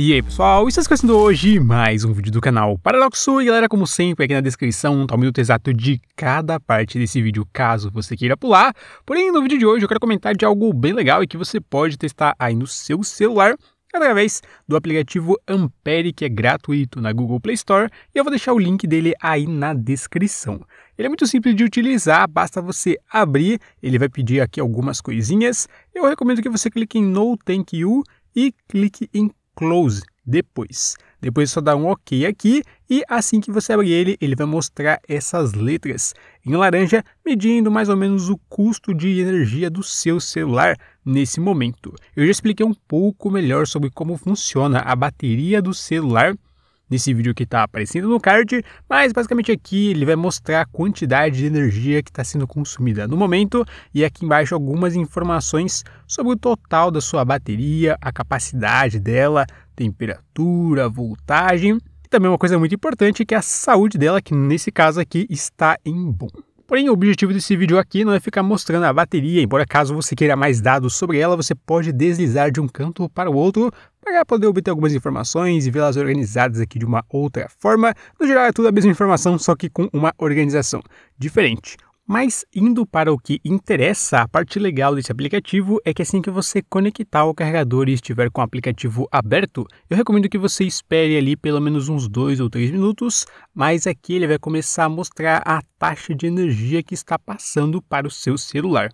E aí pessoal, está conhecendo hoje mais um vídeo do canal Paradoxo e galera, como sempre, aqui na descrição tá o minuto exato de cada parte desse vídeo, caso você queira pular. Porém, no vídeo de hoje eu quero comentar de algo bem legal e que você pode testar aí no seu celular através do aplicativo Ampere, que é gratuito na Google Play Store, e eu vou deixar o link dele aí na descrição. Ele é muito simples de utilizar, basta você abrir, ele vai pedir aqui algumas coisinhas. Eu recomendo que você clique em No Thank You e clique em Close depois. Depois é só dar um OK aqui e assim que você abrir ele, ele vai mostrar essas letras em laranja, medindo mais ou menos o custo de energia do seu celular nesse momento. Eu já expliquei um pouco melhor sobre como funciona a bateria do celular nesse vídeo que está aparecendo no card, mas basicamente aqui ele vai mostrar a quantidade de energia que está sendo consumida no momento e aqui embaixo algumas informações sobre o total da sua bateria, a capacidade dela, temperatura, voltagem e também uma coisa muito importante que é a saúde dela, que nesse caso aqui está em bom. Porém, o objetivo desse vídeo aqui não é ficar mostrando a bateria, embora caso você queira mais dados sobre ela, você pode deslizar de um canto para o outro para poder obter algumas informações e vê-las organizadas aqui de uma outra forma. No geral, é tudo a mesma informação, só que com uma organização diferente. Mas indo para o que interessa, a parte legal desse aplicativo é que assim que você conectar o carregador e estiver com o aplicativo aberto, eu recomendo que você espere ali pelo menos uns 2 ou 3 minutos, mas aqui ele vai começar a mostrar a taxa de energia que está passando para o seu celular.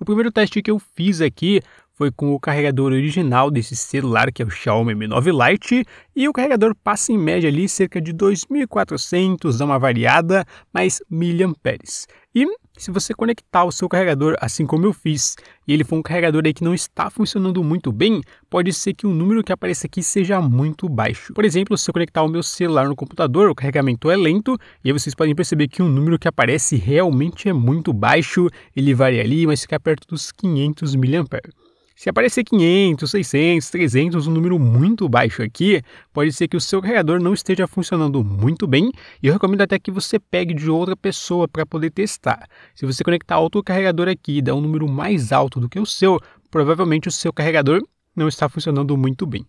O primeiro teste que eu fiz aqui foi com o carregador original desse celular, que é o Xiaomi Mi 9 Lite, e o carregador passa em média ali cerca de 2.400, dá uma variada, mas miliamperes. E se você conectar o seu carregador assim como eu fiz e ele for um carregador aí que não está funcionando muito bem, pode ser que o número que apareça aqui seja muito baixo. Por exemplo, se eu conectar o meu celular no computador, o carregamento é lento e aí vocês podem perceber que o número que aparece realmente é muito baixo, ele varia ali, mas fica perto dos 500 mAh. Se aparecer 500, 600, 300, um número muito baixo aqui, pode ser que o seu carregador não esteja funcionando muito bem e eu recomendo até que você pegue de outra pessoa para poder testar. Se você conectar outro carregador aqui e der um número mais alto do que o seu, provavelmente o seu carregador não está funcionando muito bem.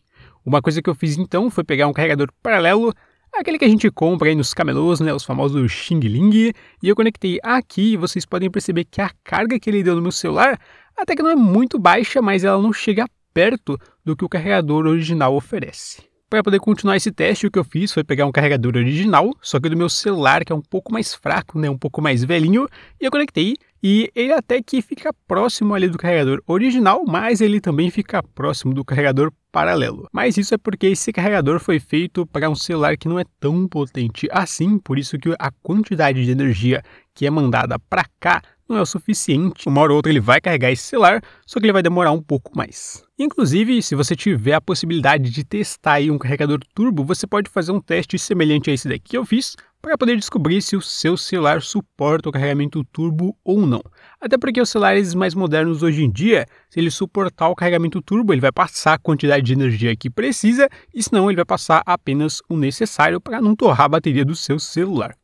Uma coisa que eu fiz então foi pegar um carregador paralelo é aquele que a gente compra aí nos camelôs, né, os famosos Xing Ling, e eu conectei aqui e vocês podem perceber que a carga que ele deu no meu celular até que não é muito baixa, mas ela não chega perto do que o carregador original oferece. Para poder continuar esse teste, o que eu fiz foi pegar um carregador original, só que do meu celular, que é um pouco mais fraco, né, um pouco mais velhinho, e eu conectei e ele até que fica próximo ali do carregador original, mas ele também fica próximo do carregador paralelo. Mas isso é porque esse carregador foi feito para um celular que não é tão potente assim, por isso que a quantidade de energia que é mandada para cá não é o suficiente. Uma hora ou outra ele vai carregar esse celular, só que ele vai demorar um pouco mais. Inclusive, se você tiver a possibilidade de testar um carregador turbo, você pode fazer um teste semelhante a esse daqui que eu fiz para poder descobrir se o seu celular suporta o carregamento turbo ou não. Até porque os celulares mais modernos hoje em dia, se ele suportar o carregamento turbo, ele vai passar a quantidade de energia que precisa, e senão ele vai passar apenas o necessário para não torrar a bateria do seu celular.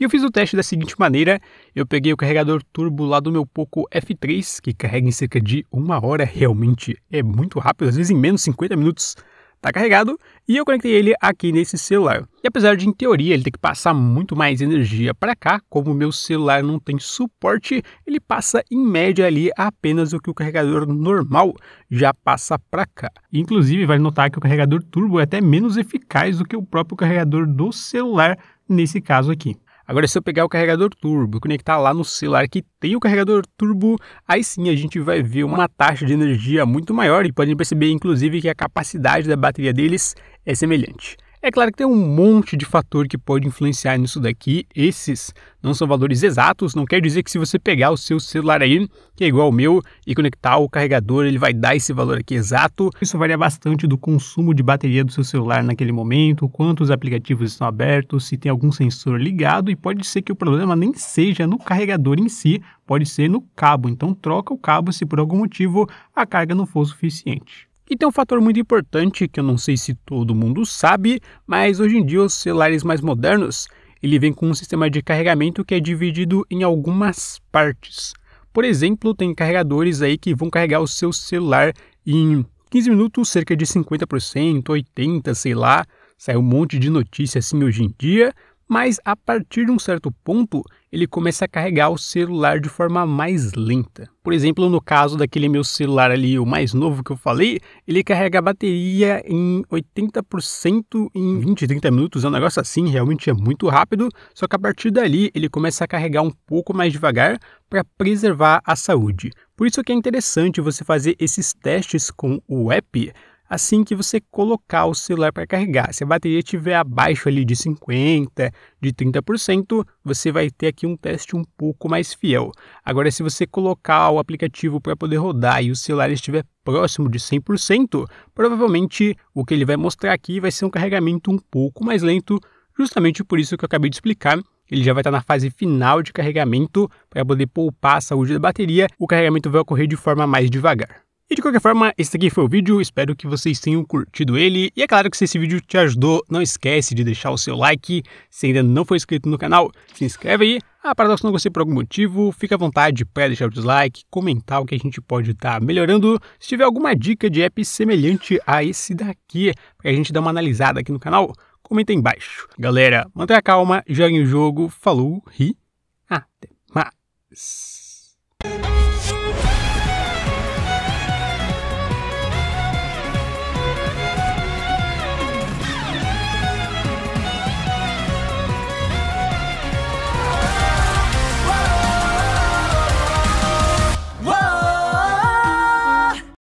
E eu fiz o teste da seguinte maneira: eu peguei o carregador turbo lá do meu Poco F3, que carrega em cerca de uma hora, realmente é muito rápido, às vezes em menos 50 minutos está carregado, e eu conectei ele aqui nesse celular. E apesar de, em teoria, ele ter que passar muito mais energia para cá, como o meu celular não tem suporte, ele passa em média ali apenas o que o carregador normal já passa para cá. Inclusive, vale notar que o carregador turbo é até menos eficaz do que o próprio carregador do celular nesse caso aqui. Agora, se eu pegar o carregador turbo e conectar tá lá no celular que tem o carregador turbo, aí sim a gente vai ver uma taxa de energia muito maior e podem perceber, inclusive, que a capacidade da bateria deles é semelhante. É claro que tem um monte de fator que pode influenciar nisso daqui. Esses não são valores exatos, não quer dizer que se você pegar o seu celular aí, que é igual ao meu, e conectar o carregador, ele vai dar esse valor aqui exato. Isso varia bastante do consumo de bateria do seu celular naquele momento, quantos aplicativos estão abertos, se tem algum sensor ligado e pode ser que o problema nem seja no carregador em si, pode ser no cabo. Então troca o cabo se por algum motivo a carga não for suficiente. E tem um fator muito importante que eu não sei se todo mundo sabe, mas hoje em dia os celulares mais modernos, ele vem com um sistema de carregamento que é dividido em algumas partes. Por exemplo, tem carregadores aí que vão carregar o seu celular em 15 minutos, cerca de 50%, 80%, sei lá. Sai um monte de notícia assim hoje em dia, mas a partir de um certo ponto ele começa a carregar o celular de forma mais lenta. Por exemplo, no caso daquele meu celular ali, o mais novo que eu falei, ele carrega a bateria em 80% em 20, 30 minutos, é um negócio assim, realmente é muito rápido, só que a partir dali ele começa a carregar um pouco mais devagar para preservar a saúde. Por isso que é interessante você fazer esses testes com o app assim que você colocar o celular para carregar. Se a bateria estiver abaixo ali de 50, de 30%, você vai ter aqui um teste um pouco mais fiel. Agora, se você colocar o aplicativo para poder rodar e o celular estiver próximo de 100%, provavelmente o que ele vai mostrar aqui vai ser um carregamento um pouco mais lento, justamente por isso que eu acabei de explicar ele já vai estar na fase final de carregamento para poder poupar a saúde da bateria. O carregamento vai ocorrer de forma mais devagar. E de qualquer forma, esse aqui foi o vídeo, espero que vocês tenham curtido ele. E é claro que se esse vídeo te ajudou, não esquece de deixar o seu like. Se ainda não for inscrito no canal, se inscreve aí. Ah, paradoxo não gostei por algum motivo, fica à vontade para deixar o dislike, comentar o que a gente pode estar tá melhorando. Se tiver alguma dica de app semelhante a esse daqui, para a gente dar uma analisada aqui no canal, comenta aí embaixo. Galera, mantenha calma, joguem o jogo, falou e até mais.